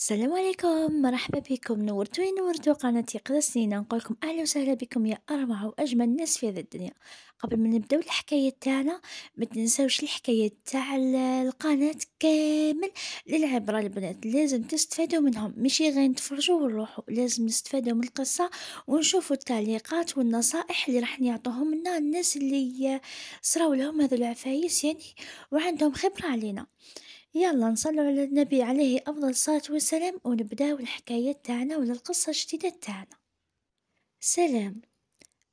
السلام عليكم مرحبا بكم نورتوني نورتو قناتي قدسنينا نقول لكم اهلا وسهلا بكم يا اروع واجمل ناس في هذا الدنيا قبل ما نبداو الحكايه تاعنا ما تنساوش الحكايه تاع القناه كامل للعبره البنات لازم تستفادوا منهم ماشي غير تفرجوا وروحوا لازم نستفادوا من القصه ونشوفوا التعليقات والنصائح اللي راح يعطوهم لنا الناس اللي صراو لهم هذو العفايس يعني وعندهم خبره علينا يلا نصلوا على النبي عليه أفضل الصلاة والسلام ونبداو الحكاية تاعنا ولا القصة الجديدة تاعنا سلام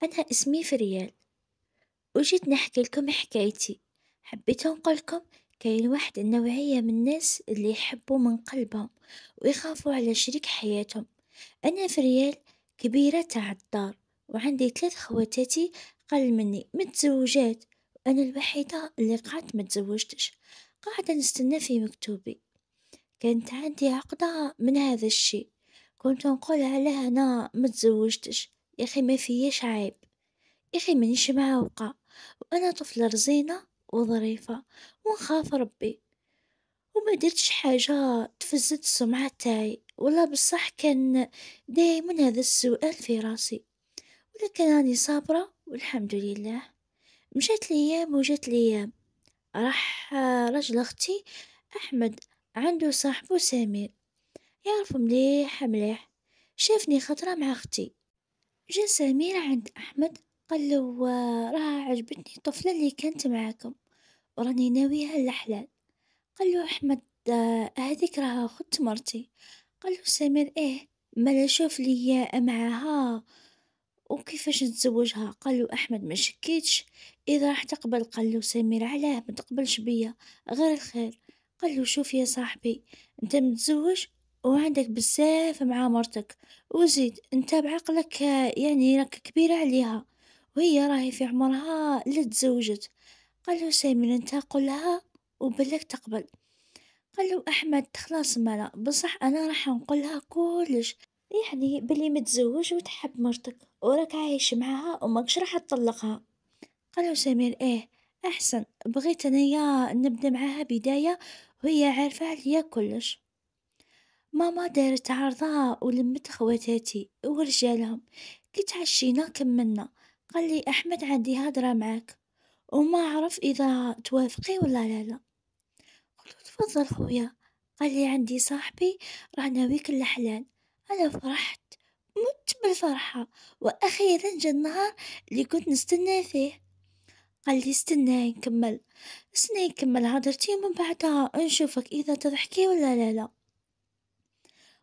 أنا اسمي فريال وجيت نحكي لكم حكايتي حبيت نقولكم كاين واحد النوعية من الناس اللي يحبوا من قلبهم ويخافوا على شريك حياتهم أنا فريال كبيرة تاع الدار وعندي ثلاث خواتاتي قل مني متزوجات وأنا الوحيدة اللي قعدت متزوجتش قاعدة نستنى في مكتوبي كانت عندي عقدة من هذا الشي كنت نقولها لها أنا متزوجتش ياخي ما فيش عيب ياخي مانيش معوقة وأنا طفلة رزينة وظريفة ونخاف ربي وما درتش حاجة تفزت السمعة تاعي ولا بصح كان دايما هذا السؤال في راسي ولكن راني صابرة والحمد لله مشات الايام وجات الايام راح رجل أختي أحمد عندو صاحبو سمير يعرفو مليح مليح، شافني خطرة مع أختي، جا سمير عند أحمد قالو راه عجبتني الطفلة اللي كانت معاكم وراني ناويها للحلال، قالو أحمد هاذيك راها خت مرتي، قالو سمير إيه مالا شوف ليا معاها وكيفاش نتزوجها، قالو أحمد ما شكيتش إذا راح تقبل قالو سمير علاه ما تقبلش بيا غير الخير قالو شوف يا صاحبي انت متزوج وعندك بزاف مع مرتك وزيد انت بعقلك يعني راك كبيرة عليها وهي راهي في عمرها اللي تزوجت قالو سمير انت قلها وبلك تقبل قالو احمد خلاص مالا بصح انا راح نقولها كلش يعني بلي متزوج وتحب مرتك وراك عايش معها وماكش راح تطلقها قالو سمير إيه أحسن بغيت يا نبدا معاها بداية وهي عارفة عليا كلش، ماما دارت عرضة ولمت خواتاتي ورجالهم كي تعشينا كملنا قالي أحمد عندي هدرة معاك وما عرف إذا توافقي ولا لا لا، قلت تفضل خويا قالي عندي صاحبي راه ناويك للحلال أنا فرحت مت بالفرحة وأخيرا جا النهار اللي كنت نستنى فيه. قال لي استنى نكمل استنى نكمل هضرتي من بعدها نشوفك اذا تضحكي ولا لا لا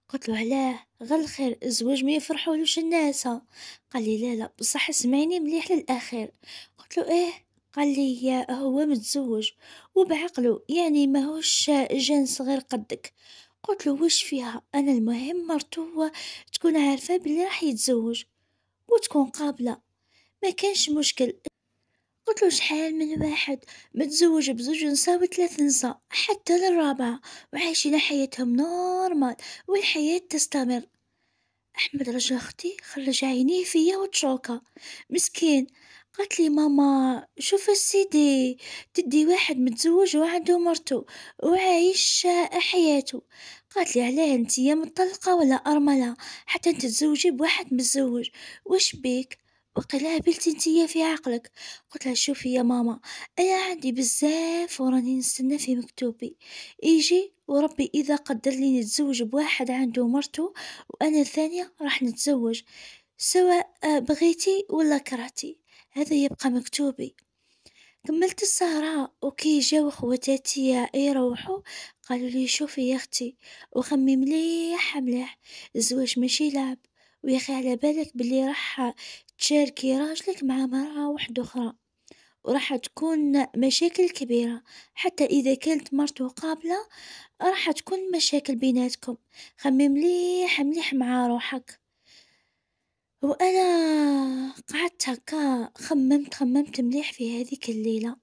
قلت له علاه غير الخير الزواج ما يفرحولوش الناس قال لي لا لا بصح سمعيني مليح للاخير قلت له ايه قال لي هو متزوج وبعقله يعني ماهوش جان صغير قدك قلت له واش فيها انا المهم مرتو تكون عارفه بلي راح يتزوج وتكون قابله ما كانش مشكل قلتلو شحال من واحد متزوج بزوج نسا وثلاث نسا حتى للرابعة وعايشين حياتهم نورمال والحياة تستمر، أحمد رجل أختي خرج عينيه فيا وتشوكا مسكين قالتلي ماما شوف السيدي تدي واحد متزوج وعنده مرته وعايش حياتو، قالتلي علاه يا مطلقة ولا أرملة حتى تتزوجي بواحد متزوج وش بيك؟ وقت لها بلتي انتيا في عقلك قلت لها شوفي يا ماما انا عندي بزاف وراني نستنى في مكتوبي يجي وربي اذا قدر لي نتزوج بواحد عنده مرته وانا الثانيه راح نتزوج سواء بغيتي ولا كرهتي هذا يبقى مكتوبي كملت السهرة وكي جاو خواتاتي يروحوا قالوا لي شوفي يا اختي وخمي مليح مليح الزواج ماشي لعب ويا اخي على بالك بلي راح تشاركي راجلك مع مرأة واحدة أخرى، وراح تكون مشاكل كبيرة حتى إذا كانت مرته قابلة راح تكون مشاكل بيناتكم، خمي مليح مليح مع روحك، وأنا قعدت هكا خممت خممت مليح في هذيك الليلة،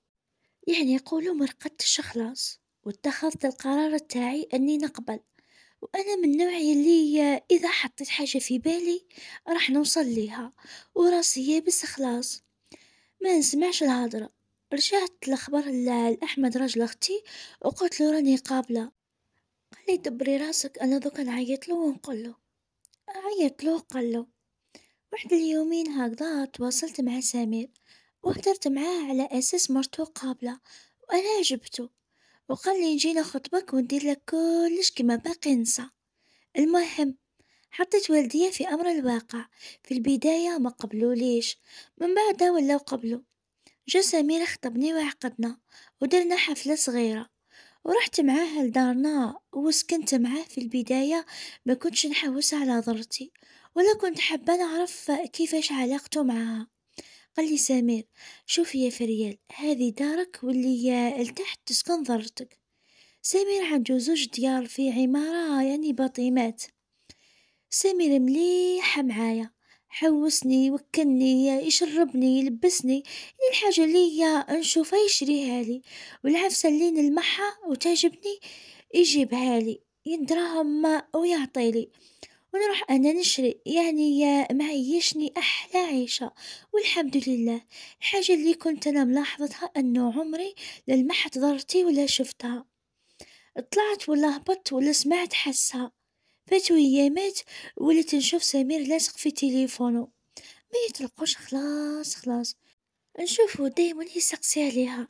يعني يقولوا مرقدتش خلاص، واتخذت القرار تاعي إني نقبل. وأنا من نوع اللي إذا حطيت حاجة في بالي راح نوصل ليها وراسي يابس خلاص ما نسمعش الهضرة رجعت الخبر لأحمد راجل أختي وقلت له راني قابلة قال لي دبري راسك أنا دوكا نعيط له ونقول له عيط له قال له واحد اليومين هكذا تواصلت مع سمير وهدرت معاه على أساس مرتو قابلة وأنا عجبته لي نجي خطبك وندير لك كلش كما باقي نسى المهم حطيت والديا في أمر الواقع في البداية ما قبلوليش من بعدها ولاو قبلو جا سمير خطبني وعقدنا ودرنا حفلة صغيرة ورحت معاه لدارنا وسكنت معاه في البداية ما كنتش نحوس على ضرتي ولا كنت حابة نعرف كيفاش علاقته معها قال لي سمير شوفي يا فريال هذه دارك واللي لتحت تسكن ضرتك سمير عنده زوج ديار في عمارة يعني بطيمات سمير مليحة معايا حوسني وكني يشربني يلبسني يعني الحاجة اللي نشوفها يشريها لي والعفسة اللي نلمحها وتعجبني يجيبها لي يندراهم يعني ويعطيلي ونروح أنا نشري يعني ما هيشني أحلى عيشة والحمد لله الحاجة اللي كنت أنا ملاحظتها أنه عمري للمحت ضرتي ولا شفتها طلعت ولا هبطت ولا سمعت حسها فات أيامات وليت نشوف سمير لاصق في تليفونه ما يتلقوش خلاص خلاص نشوفو دايما يسقسي عليها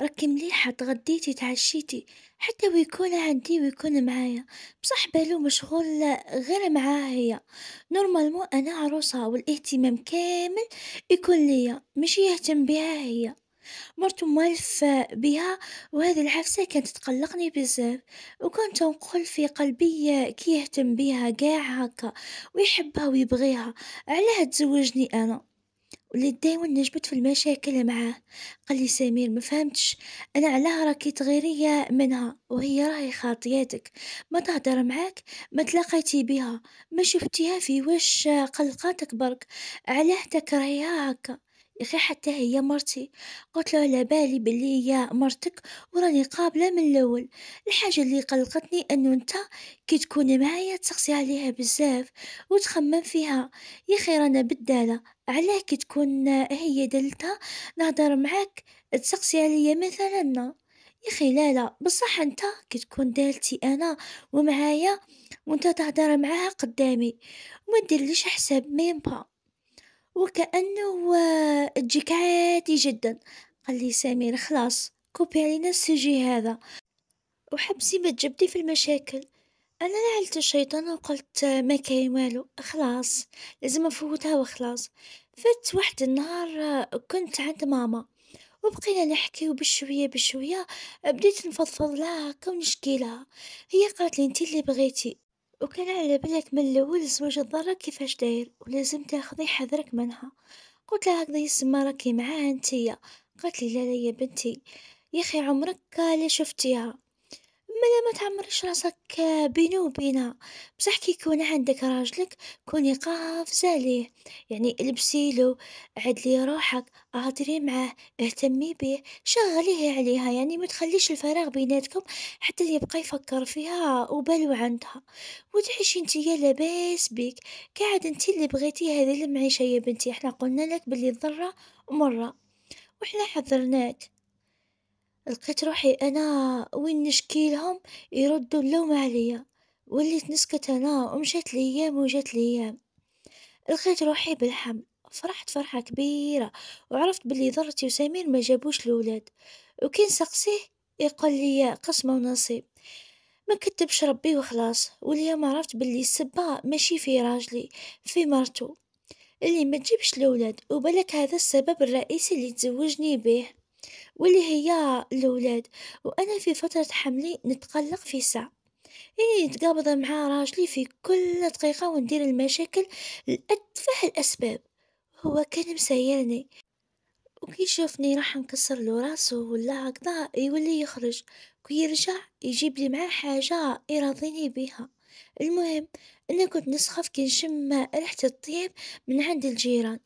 راكي مليحة تغديتي تعشيتي حتى ويكون عندي ويكون معايا بصح بالو مشغول غير معاها هي مو انا عروسة والاهتمام كامل يكون ليا مش يهتم بها هي مرتو مالف بها وهذه العفسة كانت تقلقني بزاف وكنت نقول في قلبي كي يهتم بها قاع هكا ويحبها ويبغيها علاه تزوجني انا واللي دايما نجبت في المشاكل معاه قالي سمير ما فهمتش انا علاه راكي تغيرية منها وهي راهي خاطياتك ما تهضر معاك ما تلاقيتي بها ما شفتيها في واش قلقاتك برك علاه تكرهيها هكا اخي حتى هي مرتي قلت له على بالي بلي هي مرتك وراني قابله من الاول الحاجه اللي قلقتني انه انت كي تكوني معايا تسقسي عليها بزاف وتخمم فيها يا اخي رانا بداله علاه كي تكون هي دلتها نهضر معاك تسقسي عليا مثلا يا اخي لا لا بصح انت كي تكون دالتي انا ومعايا وانت تهضر معاها قدامي وما ديرليش حساب ميمبا وكأنه الجيك آه، عادي جدا قال لي سمير خلاص كوبي علينا السجي هذا وحبسي ما تجبدي في المشاكل انا لعلت الشيطان وقلت آه، ما كاين والو خلاص لازم نفوتها وخلاص فات واحد النهار آه، كنت عند ماما وبقينا نحكي وبشوية بشوية بديت نفضفض لها هكا لها هي قالت لي انتي اللي بغيتي وكان على بالك من الأول الزواج الضارة كيفاش داير ولازم تاخذي حذرك منها قلت لها هكذا يسمى راكي معاها نتيا قالت لي لا لا يا بنتي يا اخي عمرك لا شفتيها ما ما تعمرش راسك بينو وبينا بصح كي يكون عندك راجلك كوني قافزة ليه يعني لبسيلو عدلي روحك هضري معاه اهتمي بيه شغليه عليها يعني متخليش الفراغ بيناتكم حتى يبقى يفكر فيها وبالو عندها وتعيشي نتيا لاباس بيك قاعد انتي اللي بغيتي هذه المعيشة يا بنتي احنا قلنا لك بلي الضرة مرة وحنا حذرناك لقيت روحي أنا وين نشكيلهم يردو اللوم عليا وليت نسكت أنا ومشات ليام وجات ليام لقيت روحي بالحمل فرحت فرحة كبيرة وعرفت بلي ضرتي وسمير ما جابوش الولاد وكي نسقسيه يقول لي قسمة ونصيب ما كتبش ربي وخلاص واليوم عرفت بلي السبة ماشي في راجلي في مرتو اللي ما تجيبش الولاد وبلك هذا السبب الرئيسي اللي تزوجني به واللي هي الولاد وأنا في فترة حملي نتقلق في ساعة إيه نتقابض مع راجلي في كل دقيقة وندير المشاكل لأتفه الأسباب، هو كان مسايرني وكي يشوفني راح نكسرلو راسو ولا هكذا يولي يخرج كي يرجع يجيبلي معاه حاجة يراضيني بيها، المهم أنا كنت نسخف كي نشم ريحة الطياب من عند الجيران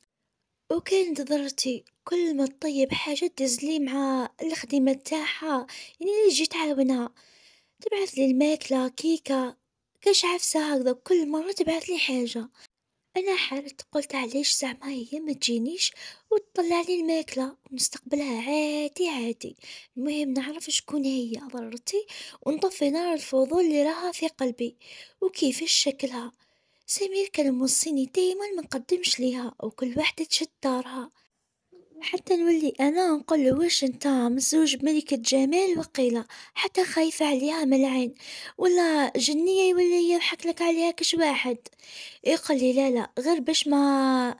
وكانت ضرتي. كل ما تطيب حاجة تزلي مع الخدمة تاعها يعني عاونها تعاونها، تبعثلي الماكلة كيكة كاش عفسة هكذا كل مرة تبعثلي حاجة، أنا حرت قلت علاش زعما هي متجينيش لي الماكلة ونستقبلها عادي عادي، المهم نعرف شكون هي ضررتي ونطفي نار الفضول اللي راها في قلبي وكيفاش شكلها، سمير كان موصيني دايما منقدمش ليها وكل وحدة تشد دارها. حتى نولي أنا نقوله واش نتا مزوج بملكة جمال وقيلة حتى خايفة عليها من العين ولا جنية يولي يضحكلك عليها كش واحد، لي لا لا غير باش ما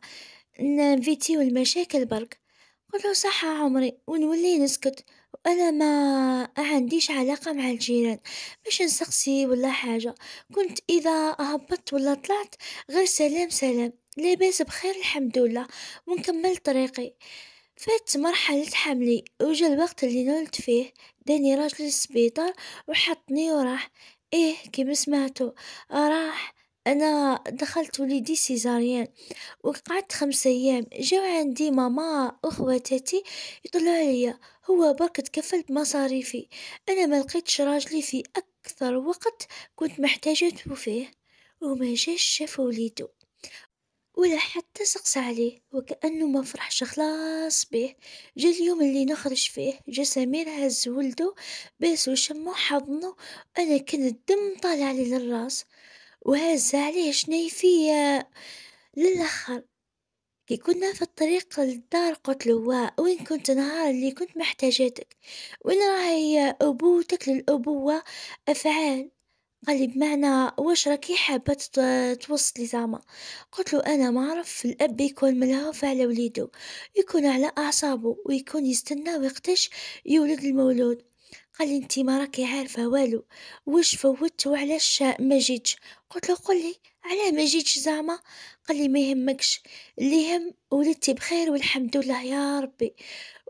نفيتيو المشاكل برك، له صح عمري ونولي نسكت وأنا ما عنديش علاقة مع الجيران باش نسقسي ولا حاجة، كنت إذا هبطت ولا طلعت غير سلام سلام. لاباس بخير الحمد لله ونكمل طريقي فات مرحلة حملي وجا الوقت اللي نولت فيه داني راجلي السبيطار وحطني وراح ايه كيما سمعتو راح انا دخلت وليدي سيزاريان وقعدت خمس ايام جاو عندي ماما اخواتاتي يطلعوا عليا هو برك تكفل بمصاريفي انا ما لقيتش راجلي في اكثر وقت كنت محتاجته فيه وما جاش شاف وليدو ولا حتى سقس عليه وكأنه ما فرحش خلاص به جا اليوم اللي نخرج فيه جا سمير هز ولده باسو شمو حضنه أنا كان الدم طالع لي للراس وهز عليه شني فيا للآخر كي كنا في الطريق للدار قلت له وين كنت نهار اللي كنت محتاجتك وين راهي أبوتك للأبوة أفعال قال لي بمعنى واش راكي حابه توصلي زعما قلت له انا ما عرف الاب يكون ملهوف على وليده يكون على اعصابه ويكون يستنى وقتاش يولد المولود قال لي انت ما راكي عارفه والو واش فوتت وعلاش ما جيتش قلت له قل لي علاه ما جيتش زعما قال لي ما يهمكش اللي يهم ولدتي بخير والحمد لله يا ربي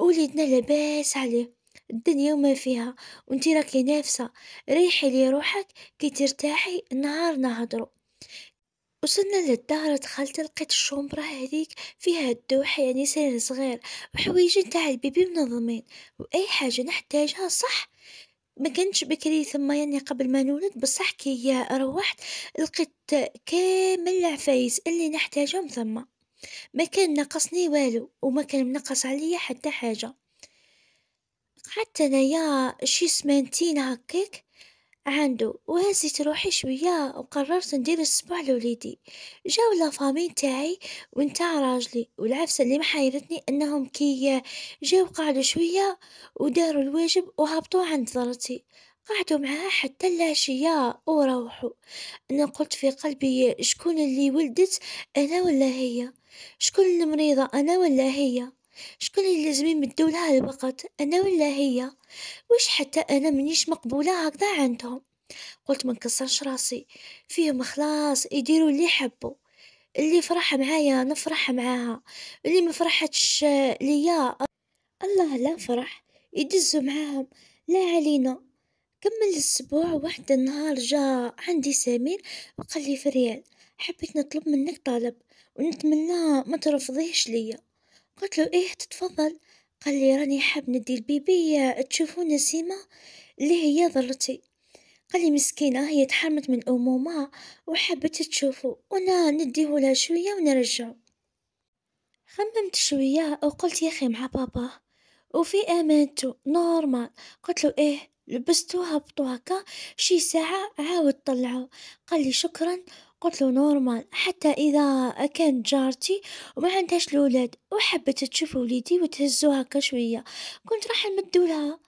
وليدنا لاباس عليه الدنيا وما فيها وانتي راكي نافسة ريحي لي روحك كي ترتاحي نهار نهضرو وصلنا للدار دخلت لقيت الشومبرا هذيك فيها الدوح يعني سير صغير وحويج نتاع البيبي منظمين واي حاجة نحتاجها صح ما كانتش بكري ثم يعني قبل ما نولد بصح كي روحت لقيت كامل العفايس اللي نحتاجهم ثم ما كان نقصني والو وما كان منقص عليا حتى حاجه قعدت أنايا شي سمانتين هكاك عندو وهزيت روحي شوية وقررت ندير الصباع لوليدي، جاو لافامي تاعي ونتاع راجلي والعفسة اللي محيرتني أنهم كي جاو قعدو شوية ودارو الواجب وهبطو عند ضرتي قعدو معاها حتى العشية وروحو، أنا قلت في قلبي شكون اللي ولدت أنا ولا هي؟ شكون المريضة أنا ولا هي؟ شكون اللي لازم يمدولها الوقت أنا ولا هي؟ واش حتى أنا منيش مقبولة هكذا عندهم؟ قلت منكسرش راسي فيهم خلاص يديرو اللي يحبو اللي فرح معايا نفرح معاها اللي مفرحتش ليا الله لا فرح يدزو معاهم لا علينا كمل الاسبوع واحد النهار جا عندي سمير وقال لي فريال حبيت نطلب منك طلب ونتمنى ما ترفضيهش ليا قلت له إيه تتفضل قال لي راني حاب ندي البيبي آه، تشوفو نسيمة اللي هي ضلتي قال لي مسكينة هي تحرمت من أمومها وحبت تشوفو وأنا نديه لها شوية ونرجعو خممت شوية وقلت يا أخي مع بابا وفي أمانتو نورمال قلت له إيه لبستو هبطو هكا شي ساعة عاود طلعو قال لي شكرا قلت له نورمال حتى إذا كانت جارتي وما عندهاش الولاد وحبت تشوف وليدي وتهزو هكا كنت راح نمدولها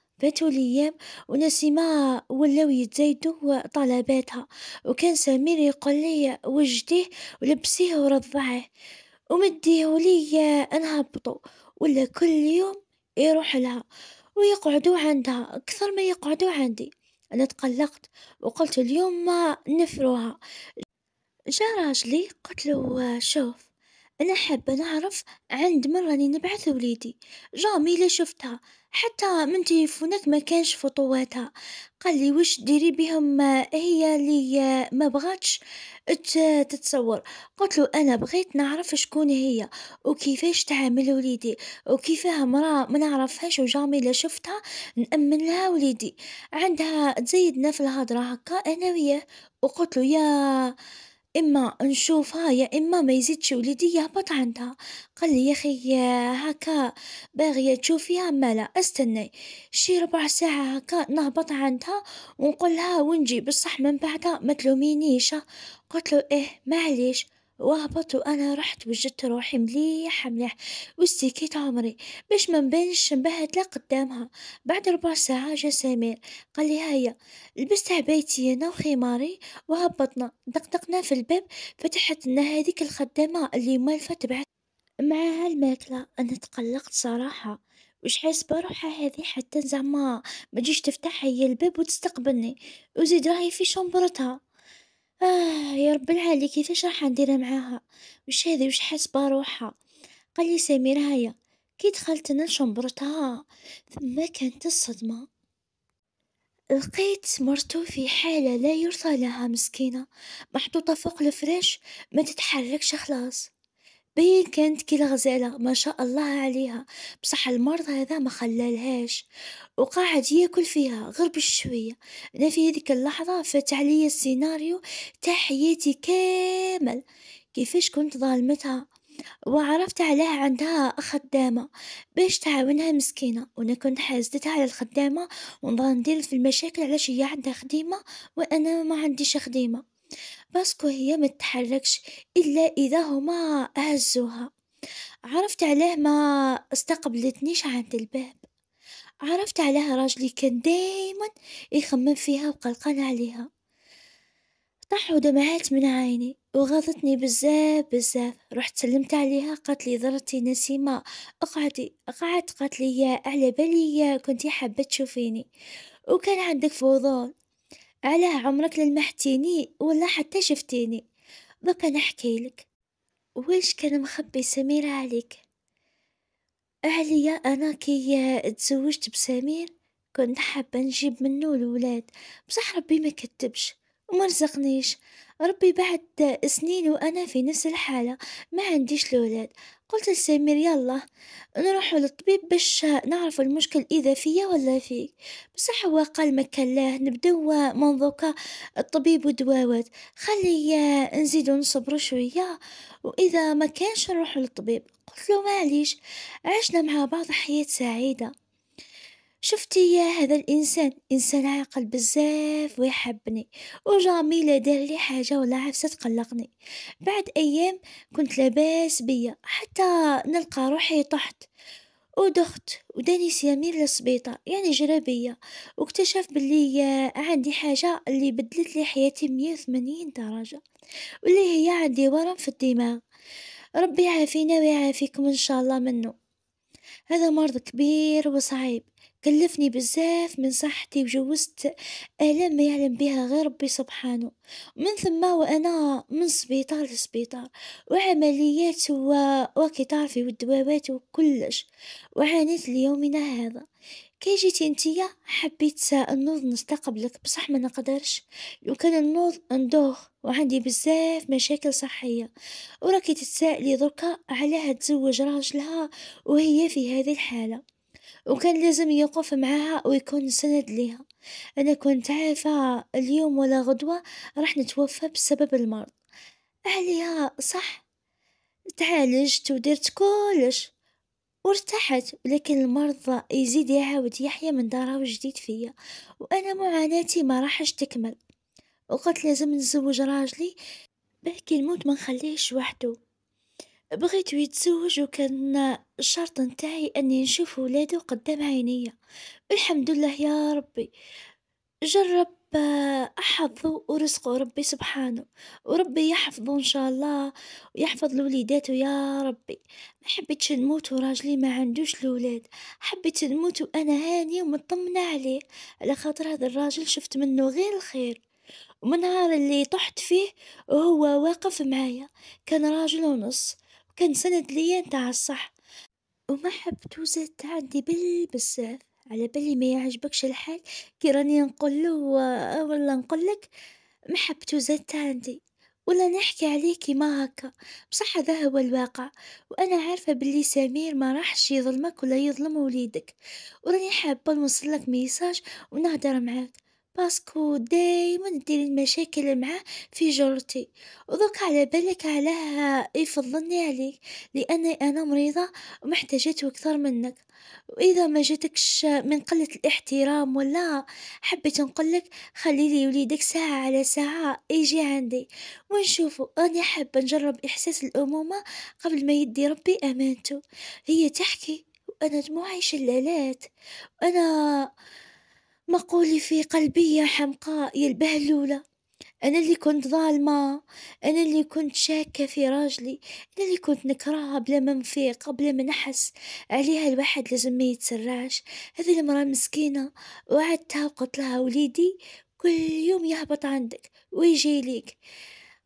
ليام ونسي ما ولاو يتزايدوا طلباتها وكان سمير يقول لي وجديه ولبسيه ورضعيه ومديه لي نهبطو ولا كل يوم يروح لها ويقعدوا عندها أكثر ما يقعدوا عندي أنا تقلقت وقلت اليوم ما نفروها جا راجلي قلتلو شوف أنا حابة نعرف عند من راني نبعث وليدي، جامي لا شفتها حتى من كانش مكانش قال قالي واش ديري بيهم هي اللي مبغاتش ت- تتصور، قلتلو أنا بغيت نعرف شكون هي وكيفاش تعامل وليدي، وكيفاه مرا منعرفهاش وجامي لا شفتها نامن لها وليدي، عندها تزيدنا في الهضره هكا أنا وياه، وقلتلو يا. إما نشوفها يا إما ما يزيدش وليدي يهبط عندها قال لي يا أخي هكا باغية تشوفيها مالا استني شي ربع ساعة هكا نهبط عندها ونقولها ونجي بصح من بعدها ما تلومينيش قلت له إيه معليش وهبط وأنا رحت وجدت روحي مليحة مليح واستيكيت عمري باش ما نبانش نبهت لا قدامها بعد ربع ساعة جا سمير قال لي هيا لبست عبايتي أنا وخماري وهبطنا دقدقنا في الباب فتحت لنا هذيك الخدامة اللي مالفة تبعت معها الماكلة أنا تقلقت صراحة وش حاسبة روحها هذه حتى زعما ما تجيش تفتح هي الباب وتستقبلني وزيد راهي في شنبرتها آه يا رب العالي كيفاش راح ندير معاها وش هذي وش حاسبه روحها قال لي سمير هيا كي دخلت انا شمبرتها ثم كانت الصدمه لقيت مرتو في حالة لا يرثى لها مسكينة محطوطة فوق الفريش ما تتحركش خلاص بين كانت كي الغزالة ما شاء الله عليها بصح المرض هذا ما خلالهاش وقاعد ياكل فيها غير بالشوية أنا في هذيك اللحظة فات عليا السيناريو تاع حياتي كامل كيفاش كنت ظالمتها وعرفت عليها عندها خدامة باش تعاونها مسكينة وانا كنت حاسدتها على الخدامة ونظن ندير في المشاكل علاش هي عندها خديمة وانا ما عنديش خديمة باسكو هي ما تتحركش إلا إذا هما هزوها عرفت عليه ما استقبلتنيش عند الباب عرفت عليها راجلي كان دايما يخمم فيها وقلقان عليها طاحوا دمعات من عيني وغاضتني بزاف بزاف رحت سلمت عليها قالت لي ضرتي نسيمة اقعدي قعدت قالت لي على بالي كنتي حابة تشوفيني وكان عندك فضول علاه عمرك لمحتيني ولا حتى شفتيني بقى لك واش كان مخبي سمير عليك عليا انا كي تزوجت بسمير كنت حابه نجيب منه الولاد بصح ربي ما كتبش وما رزقنيش ربي بعد سنين وانا في نفس الحاله ما عنديش الولاد قلت لسمير يلا نروحو للطبيب باش نعرفو المشكل إذا فيا ولا فيك بصح هو قال ما مكلاه نبداو من ذوكا الطبيب ودواوات خلي نزيدو نصبرو شوية وإذا ما كانش نروحو للطبيب قلت له معليش عشنا مع بعض حياة سعيدة. شفتي يا هذا الانسان انسان عاقل بزاف ويحبني وجامي لا دار لي حاجه ولا عفسه تقلقني بعد ايام كنت لاباس بيا حتى نلقى روحي طحت ودخت وداني سيامير للسبيطار يعني جرابية بيا واكتشف بلي عندي حاجه اللي بدلت لي حياتي 180 درجه واللي هي عندي ورم في الدماغ ربي يعافينا ويعافيكم ان شاء الله منه هذا مرض كبير وصعيب كلفني بزاف من صحتي وجوزت آلام ما يعلم بها غير ربي سبحانه من ثم وأنا من سبيطار لسبيطار وعمليات وكي تعرفي والدواوات وكلش وعانيت ليومنا هذا كي جيتي انتيا حبيت النوض نستقبلك بصح ما نقدرش لو كان النوض ندوخ وعندي بزاف مشاكل صحية وراكي تتسائلي دركا علاه تزوج راجلها وهي في هذه الحالة وكان لازم يوقف معاها ويكون سند ليها أنا كنت عارفة اليوم ولا غدوة راح نتوفى بسبب المرض عليها صح تعالجت ودرت كلش وارتحت ولكن المرض يزيد يعاود يحيا من داره جديد فيا وأنا معاناتي ما راحش تكمل وقلت لازم نزوج راجلي بلكي الموت ما نخليهش وحده بغيتو يتزوج وكان الشرط نتاعي أني نشوف ولاده قدام عينيا، الحمد لله يا ربي جرب آه، حظو ورزقه ربي سبحانه، وربي يحفظو إن شاء الله ويحفظ لوليداتو يا ربي، ما حبيتش نموت وراجلي ما عندوش الولاد حبيت نموت وأنا هانية ومطمنة عليه على خاطر هذا الراجل شفت منو غير الخير، ومن نهار اللي طحت فيه وهو واقف معايا كان راجل ونص. كان سند ليا نتاع الصح وما حبتو عندي تعدي بزاف على بالي ما يعجبكش الحال كي راني له ولا نقولك ما حبت زاد تعدي ولا نحكي عليه كيما هكا بصح هذا هو الواقع وانا عارفه بلي سمير ما راحش يظلمك ولا يظلم وليدك وراني حابه نوصل لك ميساج ونهضر معاك باسكو دايما ندير المشاكل معاه في جرتي ودوك على بالك علاه يفضلني عليك لاني انا مريضه ومحتاجته اكثر منك واذا ما جاتكش من قله الاحترام ولا حبيت نقولك خلي لي وليدك ساعه على ساعه يجي عندي ونشوفو انا حابه نجرب احساس الامومه قبل ما يدي ربي امانته هي تحكي وانا دموعي شلالات وانا مقولي في قلبي يا حمقاء يا البهلولة أنا اللي كنت ظالمة أنا اللي كنت شاكة في راجلي أنا اللي كنت نكرهها بلا ما نفيق بلا ما نحس عليها الواحد لازم ما يتسرعش هذه المرأة مسكينة وعدتها وقلت لها وليدي كل يوم يهبط عندك ويجي ليك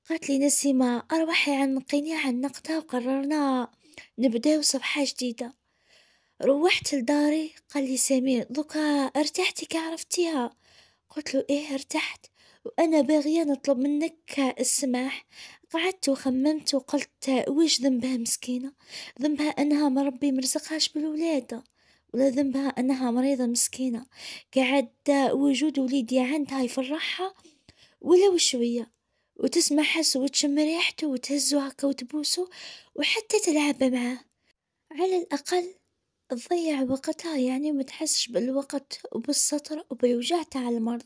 قالت لي نسيمة أرواحي عن قناع عن نقطة وقررنا نبداو صفحة جديدة روحت لداري قال لي سمير دوكا ارتحتي كي عرفتيها قلت له ايه ارتحت وانا باغيه نطلب منك السماح قعدت وخممت وقلت ويش ذنبها مسكينه ذنبها انها ما ربي مرزقهاش بالولاده ولا ذنبها انها مريضه مسكينه قعد وجود وليدي عندها يفرحها ولو شويه وتسمع حس وتشم ريحته وتهزه هكا وتبوسه وحتى تلعب معاه على الأقل تضيع وقتها يعني ما تحسش بالوقت وبالسطر وبالوجع تاع المرض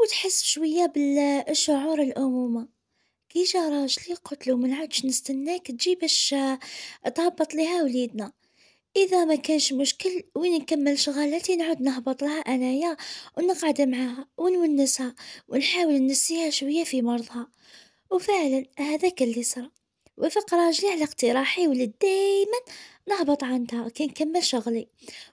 وتحس شوية بالشعور الأمومة كي جا راجلي قلتلو منعادش نستناك تجي باش تهبط ليها وليدنا اذا ما كانش مشكل وين نكمل شغالتي نعود نهبط لها انايا ونقعد معاها ونونسها ونحاول ننسيها شويه في مرضها وفعلا هذاك اللي صار وافق راجلي على اقتراحي ولد دايما نهبط عندها كنكمل شغلي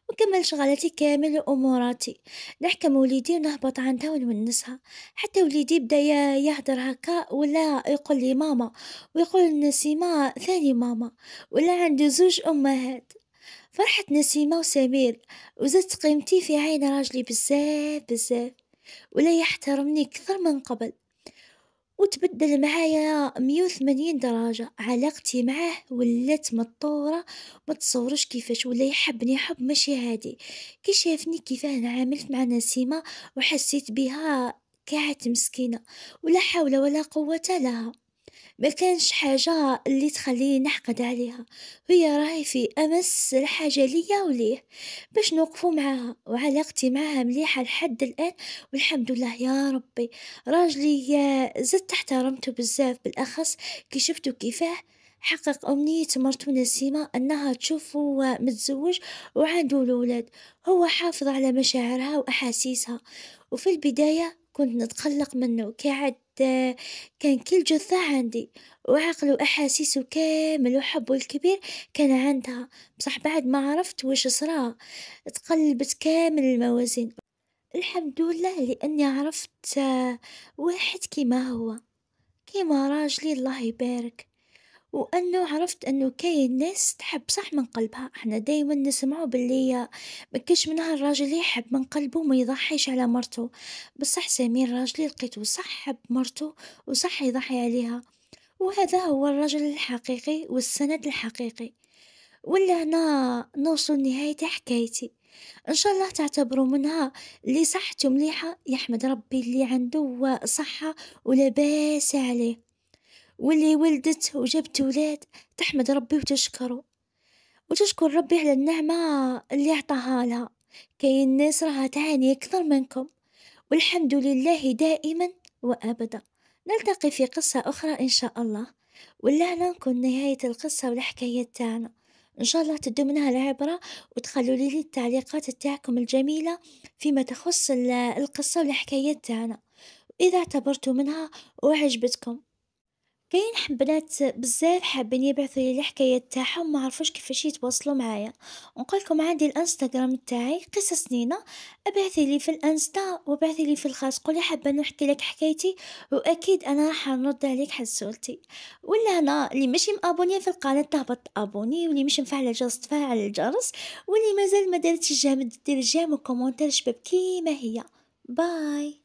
ونكمل شغلاتي كامل واموراتي نحكم وليدي ونهبط عندها ونونسها حتى وليدي بدا يهدر هكا ولا يقول لي ماما ويقول نسيمه ثاني ماما ولا عندي زوج امهات فرحة نسيمة وسمير وزدت قيمتي في عين راجلي بزاف بزاف ولا يحترمني كثر من قبل وتبدل معايا مية وثمانين درجة، علاقتي معاه ولات مطورة تصورش كيفاش ولا يحبني حب ماشي عادي، كي شافني كيفاه نعاملت مع نسيمة وحسيت بها كاعت مسكينة ولا حول ولا قوة لها. ما كانش حاجة اللي تخليني نحقد عليها هي راهي في امس الحاجة ليا وليه باش نوقفو معاها وعلاقتي معاها مليحة لحد الان والحمد لله يا ربي راجلي زدت احترمتو بزاف بالاخص كي شفتو كيفاه حقق أمنية مرتو نسيمة أنها تشوفه متزوج وعنده الولاد هو حافظ على مشاعرها وأحاسيسها وفي البداية كنت نتقلق منو قاعد كان كل جثة عندي وعقل وأحاسيسه كامل وحبه الكبير كان عندها بصح بعد ما عرفت وش صرا تقلبت كامل الموازين الحمد لله لأني عرفت واحد كيما هو كيما راجلي الله يبارك وأنه عرفت أنه كاين ناس تحب صح من قلبها احنا دايما نسمعو باللي مكاش منها الراجل يحب من قلبه وما يضحيش على مرتو بصح سمير راجلي لقيتو صح حب مرتو وصح يضحي عليها وهذا هو الرجل الحقيقي والسند الحقيقي ولا هنا نوصل نهاية حكايتي ان شاء الله تعتبروا منها اللي صحته مليحه يحمد ربي اللي عنده صحه ولباس عليه واللي ولدت وجبت ولاد تحمد ربي وتشكره وتشكر ربي على النعمة اللي أعطاها لها كاين ناس راها تعاني أكثر منكم والحمد لله دائما وأبدا نلتقي في قصة أخرى إن شاء الله ولا نكون نهاية القصة والحكاية تاعنا إن شاء الله تدو منها العبرة وتخلوا لي التعليقات تاعكم الجميلة فيما تخص القصة والحكاية تاعنا إذا اعتبرتوا منها وعجبتكم كاين بنات بزاف حابين يبعثولي الحكاية تاعهم معرفوش كيفاش يتواصلو معايا، لكم عندي الانستغرام تاعي قصص نينا ابعثيلي في الانستا لي في الخاص قولي حابة نحكي لك حكايتي واكيد انا راح نرد عليك حسولتي، ولا هنا اللي ماشي مابوني في القناة تهبط تابوني واللي مش مفعل الجرس تفعل الجرس واللي مازال ما دارتش الجهد دير جيم وكومونتير شباب كيما هي باي